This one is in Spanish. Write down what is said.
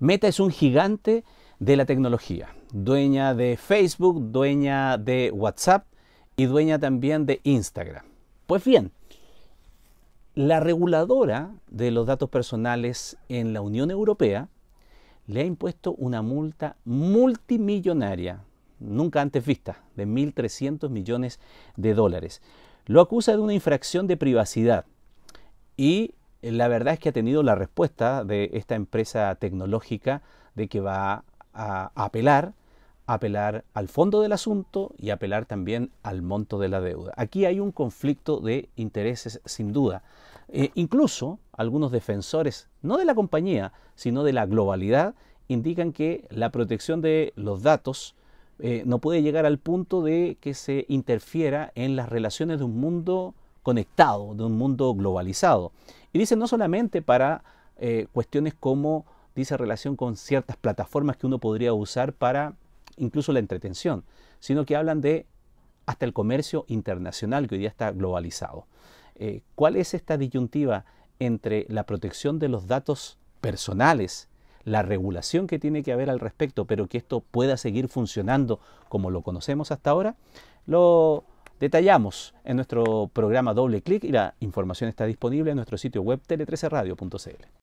Meta es un gigante de la tecnología, dueña de Facebook, dueña de WhatsApp y dueña también de Instagram. Pues bien, la reguladora de los datos personales en la Unión Europea le ha impuesto una multa multimillonaria, nunca antes vista, de 1.300 millones de dólares. Lo acusa de una infracción de privacidad y eh, la verdad es que ha tenido la respuesta de esta empresa tecnológica de que va a apelar, apelar al fondo del asunto y apelar también al monto de la deuda. Aquí hay un conflicto de intereses sin duda. Eh, incluso algunos defensores, no de la compañía, sino de la globalidad, indican que la protección de los datos eh, no puede llegar al punto de que se interfiera en las relaciones de un mundo conectado, de un mundo globalizado. Y dice no solamente para eh, cuestiones como, dice, relación con ciertas plataformas que uno podría usar para incluso la entretención, sino que hablan de hasta el comercio internacional que hoy día está globalizado. Eh, ¿Cuál es esta disyuntiva entre la protección de los datos personales, la regulación que tiene que haber al respecto, pero que esto pueda seguir funcionando como lo conocemos hasta ahora? Lo Detallamos en nuestro programa Doble Clic y la información está disponible en nuestro sitio web tele13radio.cl.